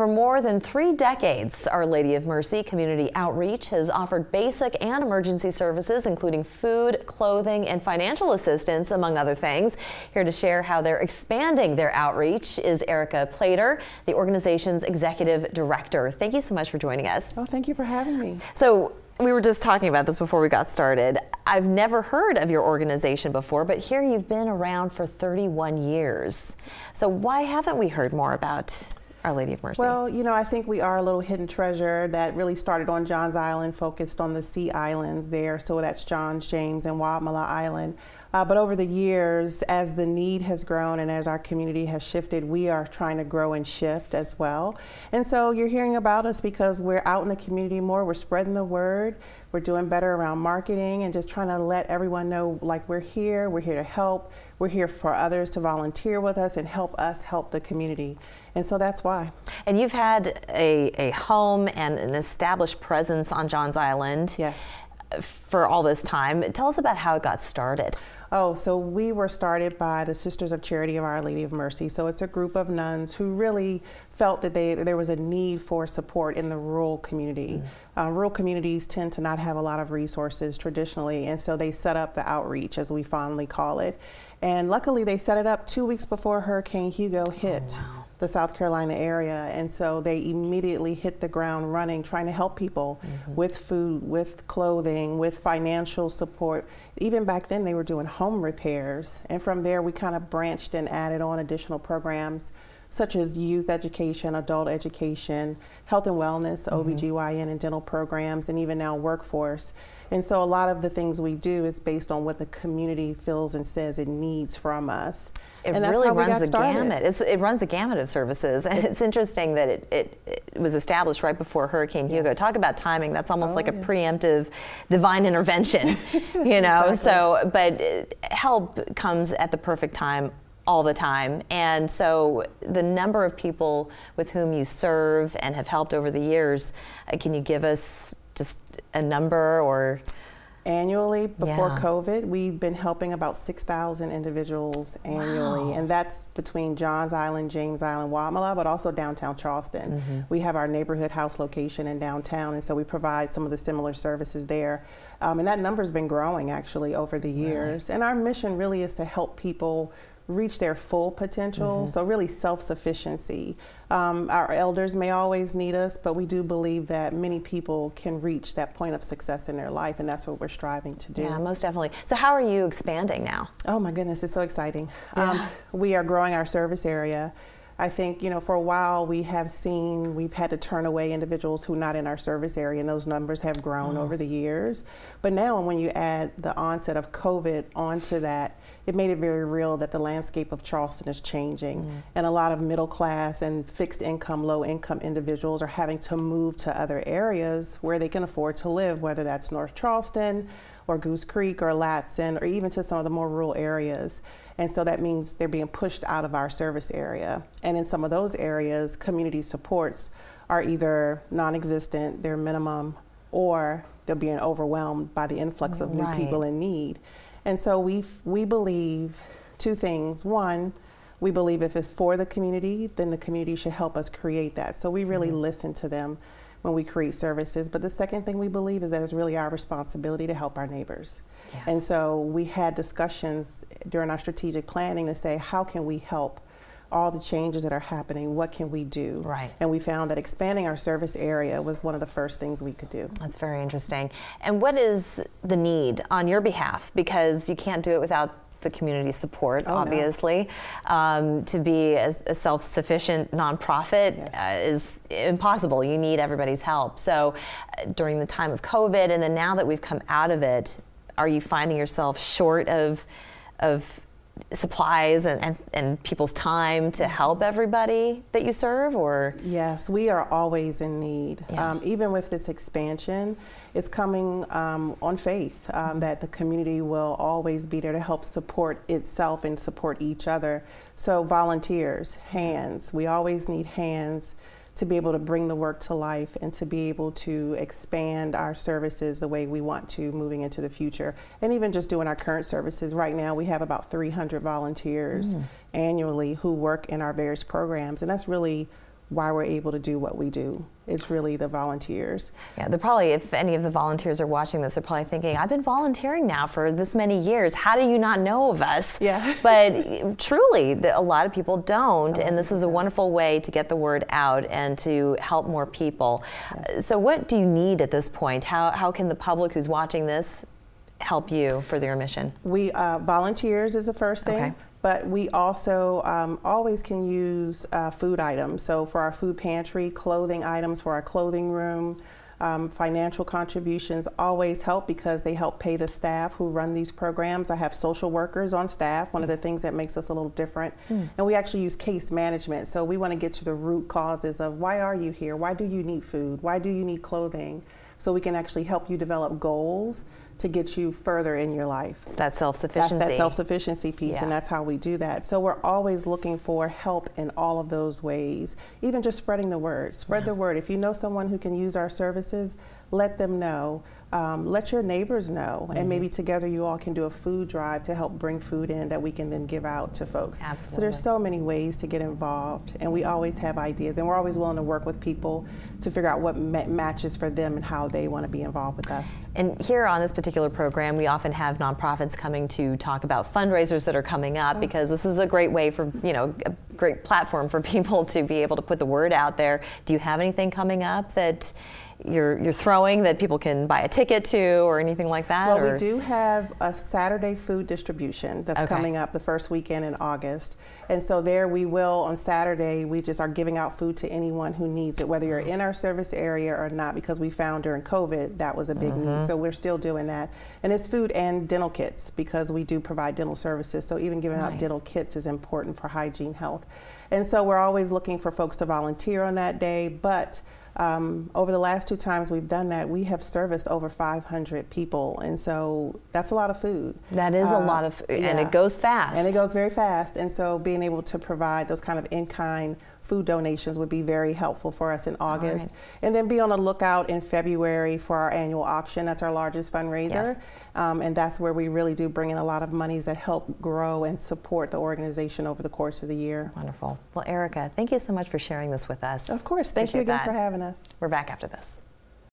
For more than three decades, Our Lady of Mercy Community Outreach has offered basic and emergency services, including food, clothing, and financial assistance, among other things. Here to share how they're expanding their outreach is Erica Plater, the organization's executive director. Thank you so much for joining us. Oh, thank you for having me. So, we were just talking about this before we got started. I've never heard of your organization before, but here you've been around for 31 years. So why haven't we heard more about our Lady of Mercy? Well, you know, I think we are a little hidden treasure that really started on John's Island, focused on the Sea Islands there. So that's John's, James, and Wadmala Island. Uh, but over the years, as the need has grown and as our community has shifted, we are trying to grow and shift as well. And so you're hearing about us because we're out in the community more, we're spreading the word, we're doing better around marketing and just trying to let everyone know like we're here, we're here to help, we're here for others to volunteer with us and help us help the community. And so that's why. And you've had a, a home and an established presence on Johns Island. Yes. For all this time. Tell us about how it got started. Oh, so we were started by the Sisters of Charity of Our Lady of Mercy. So it's a group of nuns who really felt that they, there was a need for support in the rural community. uh, rural communities tend to not have a lot of resources traditionally, and so they set up the outreach, as we fondly call it. And luckily, they set it up two weeks before Hurricane Hugo hit. Oh, wow the South Carolina area. And so they immediately hit the ground running, trying to help people mm -hmm. with food, with clothing, with financial support. Even back then, they were doing home repairs. And from there, we kind of branched and added on additional programs such as youth education, adult education, health and wellness, mm-hmm. OBGYN and dental programs, and even now workforce. And so a lot of the things we do is based on what the community feels and says it needs from us. It and that's really how runs we got the started. gamut. It's, it runs the gamut of services. And it's interesting that it, it, it was established right before Hurricane yes. Hugo. Talk about timing. That's almost oh, like yes. a preemptive divine intervention, you know? Exactly. So, but help comes at the perfect time all the time. And so the number of people with whom you serve and have helped over the years, uh, can you give us just a number or? Annually, before yeah. COVID, we've been helping about 6,000 individuals annually, wow. and that's between Johns Island, James Island, Wamala, but also downtown Charleston. Mm-hmm. We have our neighborhood house location in downtown, and so we provide some of the similar services there. Um, and that number's been growing actually over the years. Right. And our mission really is to help people reach their full potential. Mm -hmm. So, really self sufficiency. Um, our elders may always need us, but we do believe that many people can reach that point of success in their life, and that's what we're striving to do. Yeah, most definitely. So, how are you expanding now? Oh, my goodness, it's so exciting. Yeah. Um, we are growing our service area. I think, you know, for a while we have seen, we've had to turn away individuals who are not in our service area, and those numbers have grown mm. over the years. But now, when you add the onset of COVID onto that, it made it very real that the landscape of Charleston is changing. Mm. And a lot of middle class and fixed income, low income individuals are having to move to other areas where they can afford to live, whether that's North Charleston or Goose Creek or Latson or even to some of the more rural areas. And so that means they're being pushed out of our service area. And in some of those areas, community supports are either non existent, they're minimum, or they're being overwhelmed by the influx of new right. people in need. And so we we believe two things. One, we believe if it's for the community, then the community should help us create that. So we really mm-hmm. listen to them when we create services. But the second thing we believe is that it's really our responsibility to help our neighbors. Yes. And so we had discussions during our strategic planning to say, how can we help? all the changes that are happening, what can we do? Right. And we found that expanding our service area was one of the first things we could do. That's very interesting. And what is the need on your behalf? Because you can't do it without the community support, oh, obviously. No. Um, to be a, a self sufficient nonprofit yes. uh, is impossible. You need everybody's help. So uh, during the time of COVID, and then now that we've come out of it, are you finding yourself short of? of supplies and, and, and, people's time to mm-hmm. help everybody that you serve or yes we are always in need yeah. um, even with this expansion it's coming um, on faith um, mm-hmm. that the community will always be there to help support itself and support each other so volunteers hands we always need hands to be able to bring the work to life and to be able to expand our services the way we want to moving into the future. And even just doing our current services. Right now, we have about 300 volunteers mm. annually who work in our various programs, and that's really why we're able to do what we do. It's really the volunteers. Yeah, they're probably, if any of the volunteers are watching this, they're probably thinking, I've been volunteering now for this many years. How do you not know of us? Yeah. but truly, the, a lot of people don't, oh, and this is a wonderful way to get the word out and to help more people. Yes. Uh, so, what do you need at this point? How, how can the public who's watching this help you for their mission? We uh, volunteers is the first thing. Okay but we also um, always can use uh, food items. So for our food pantry, clothing items for our clothing room, um, financial contributions always help because they help pay the staff who run these programs. I have social workers on staff, one of the things that makes us a little different. Mm. And we actually use case management. So we want to get to the root causes of why are you here? Why do you need food? Why do you need clothing? So we can actually help you develop goals to get you further in your life. It's that self sufficiency. That's that self sufficiency piece, yeah. and that's how we do that. So we're always looking for help in all of those ways, even just spreading the word. Spread yeah. the word. If you know someone who can use our services, let them know um, let your neighbors know, mm-hmm. and maybe together you all can do a food drive to help bring food in that we can then give out to folks. Absolutely. So there's so many ways to get involved, and we always have ideas, and we're always willing to work with people to figure out what ma- matches for them and how they want to be involved with us. And here on this particular program, we often have nonprofits coming to talk about fundraisers that are coming up oh. because this is a great way for you know a great platform for people to be able to put the word out there. Do you have anything coming up that you're you're throwing that people can buy a ticket? ticket to or anything like that? Well, or? we do have a Saturday food distribution that's okay. coming up the first weekend in August. And so there we will, on Saturday, we just are giving out food to anyone who needs it, whether you're in our service area or not, because we found during COVID that was a big mm-hmm. need. So we're still doing that. And it's food and dental kits because we do provide dental services. So even giving right. out dental kits is important for hygiene health. And so we're always looking for folks to volunteer on that day, but um, over the last two times we've done that, we have serviced over 500 people, and so that's a lot of food. That is uh, a lot of, food, yeah. and it goes fast. And it goes very fast, and so being able to provide those kind of in-kind food donations would be very helpful for us in August. Right. And then be on the lookout in February for our annual auction. That's our largest fundraiser. Yes. Um, and that's where we really do bring in a lot of monies that help grow and support the organization over the course of the year. Wonderful. Well, Erica, thank you so much for sharing this with us. Of course. Thank Appreciate you again that. for having us. We're back after this.